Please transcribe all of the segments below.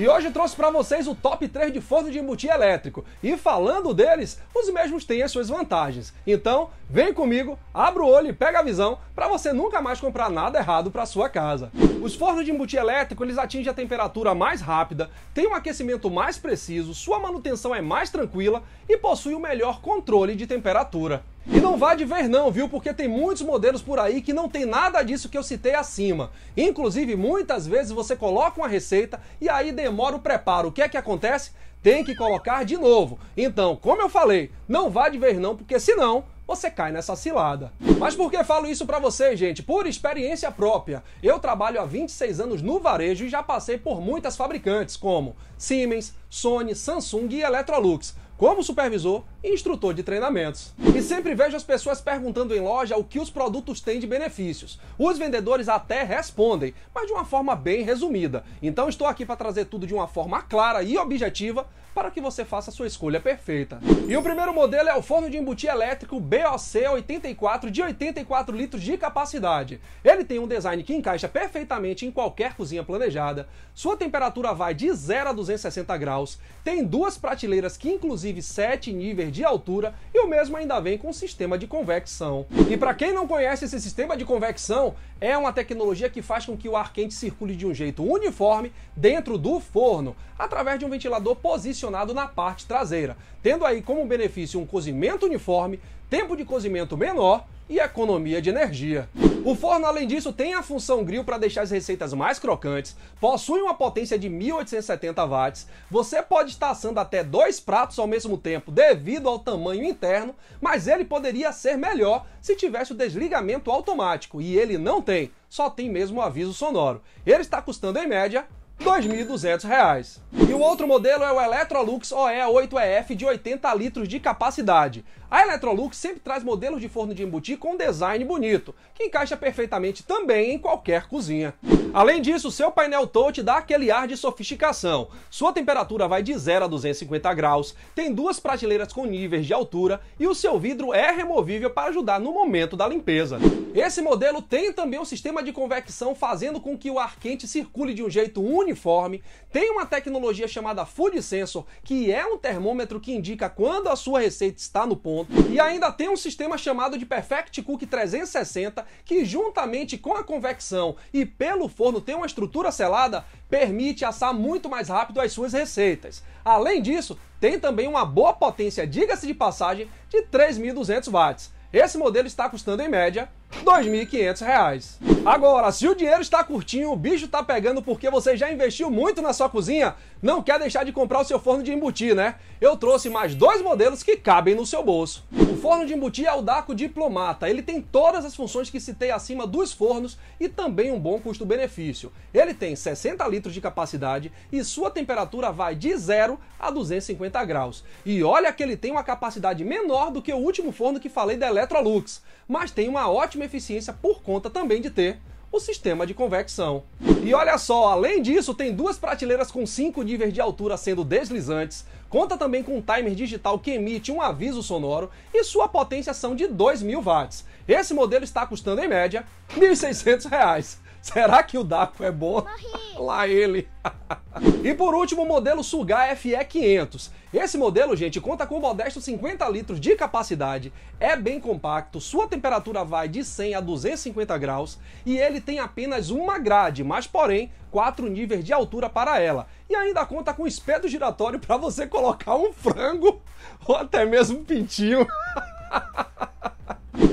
E hoje eu trouxe para vocês o top 3 de forno de embutir elétrico. E falando deles, os mesmos têm as suas vantagens. Então, vem comigo, abre o olho e pega a visão para você nunca mais comprar nada errado para sua casa. Os fornos de embutir elétrico, eles atingem a temperatura mais rápida, têm um aquecimento mais preciso, sua manutenção é mais tranquila e possui o melhor controle de temperatura. E não vá de ver não, viu? Porque tem muitos modelos por aí que não tem nada disso que eu citei acima. Inclusive, muitas vezes você coloca uma receita e aí demora o preparo. O que é que acontece? Tem que colocar de novo. Então, como eu falei, não vá de ver não, porque senão você cai nessa cilada. Mas por que falo isso para vocês, gente? Por experiência própria. Eu trabalho há 26 anos no varejo e já passei por muitas fabricantes, como Siemens, Sony, Samsung e Electrolux como supervisor e instrutor de treinamentos. E sempre vejo as pessoas perguntando em loja o que os produtos têm de benefícios. Os vendedores até respondem, mas de uma forma bem resumida. Então estou aqui para trazer tudo de uma forma clara e objetiva para que você faça a sua escolha perfeita. E o primeiro modelo é o forno de embutir elétrico BOC 84 de 84 litros de capacidade. Ele tem um design que encaixa perfeitamente em qualquer cozinha planejada. Sua temperatura vai de 0 a 260 graus. Tem duas prateleiras que inclusive inclusive 7 níveis de altura, e o mesmo ainda vem com sistema de convecção. E para quem não conhece esse sistema de convecção, é uma tecnologia que faz com que o ar quente circule de um jeito uniforme dentro do forno, através de um ventilador posicionado na parte traseira, tendo aí como benefício um cozimento uniforme, tempo de cozimento menor e economia de energia. O forno, além disso, tem a função grill para deixar as receitas mais crocantes, possui uma potência de 1870 watts, você pode estar assando até dois pratos ao mesmo tempo devido ao tamanho interno, mas ele poderia ser melhor se tivesse o desligamento automático, e ele não tem, só tem mesmo o aviso sonoro. Ele está custando, em média, R$ 2.200. E o outro modelo é o Electrolux OE8EF de 80 litros de capacidade. A Electrolux sempre traz modelos de forno de embutir com design bonito, que encaixa perfeitamente também em qualquer cozinha. Além disso, seu painel touch dá aquele ar de sofisticação. Sua temperatura vai de 0 a 250 graus, tem duas prateleiras com níveis de altura e o seu vidro é removível para ajudar no momento da limpeza. Esse modelo tem também um sistema de convecção fazendo com que o ar quente circule de um jeito único uniforme, tem uma tecnologia chamada Food Sensor, que é um termômetro que indica quando a sua receita está no ponto, e ainda tem um sistema chamado de Perfect Cook 360, que juntamente com a convecção e pelo forno tem uma estrutura selada, permite assar muito mais rápido as suas receitas. Além disso, tem também uma boa potência, diga-se de passagem, de 3.200 watts. Esse modelo está custando em média R$ 2.500. Agora, se o dinheiro está curtinho, o bicho está pegando porque você já investiu muito na sua cozinha, não quer deixar de comprar o seu forno de embutir, né? Eu trouxe mais dois modelos que cabem no seu bolso. O forno de embutir é o Daco Diplomata. Ele tem todas as funções que citei acima dos fornos e também um bom custo-benefício. Ele tem 60 litros de capacidade e sua temperatura vai de 0 a 250 graus. E olha que ele tem uma capacidade menor do que o último forno que falei da Electrolux, mas tem uma ótima ótima eficiência por conta também de ter o sistema de convecção. E olha só, além disso, tem duas prateleiras com 5 níveis de altura sendo deslizantes, conta também com um timer digital que emite um aviso sonoro e sua potência são de 2.000 watts. Esse modelo está custando, em média, R$ 1.600. Reais. Será que o Daco é bom? Morri. Lá ele. e por último, o modelo Sugar FE 500. Esse modelo, gente, conta com modesto 50 litros de capacidade, é bem compacto, sua temperatura vai de 100 a 250 graus e ele tem apenas uma grade, mas porém quatro níveis de altura para ela. E ainda conta com espelho giratório para você colocar um frango ou até mesmo um pintinho.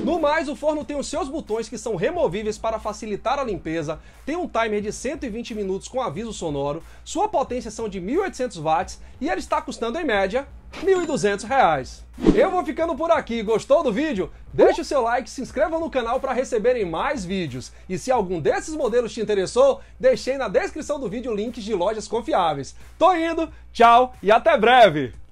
No mais, o forno tem os seus botões que são removíveis para facilitar a limpeza, tem um timer de 120 minutos com aviso sonoro, sua potência são de 1800 watts e ele está custando em média R$ 1.200. Eu vou ficando por aqui. Gostou do vídeo? Deixe o seu like, se inscreva no canal para receberem mais vídeos. E se algum desses modelos te interessou, deixei na descrição do vídeo links de lojas confiáveis. Tô indo, tchau e até breve!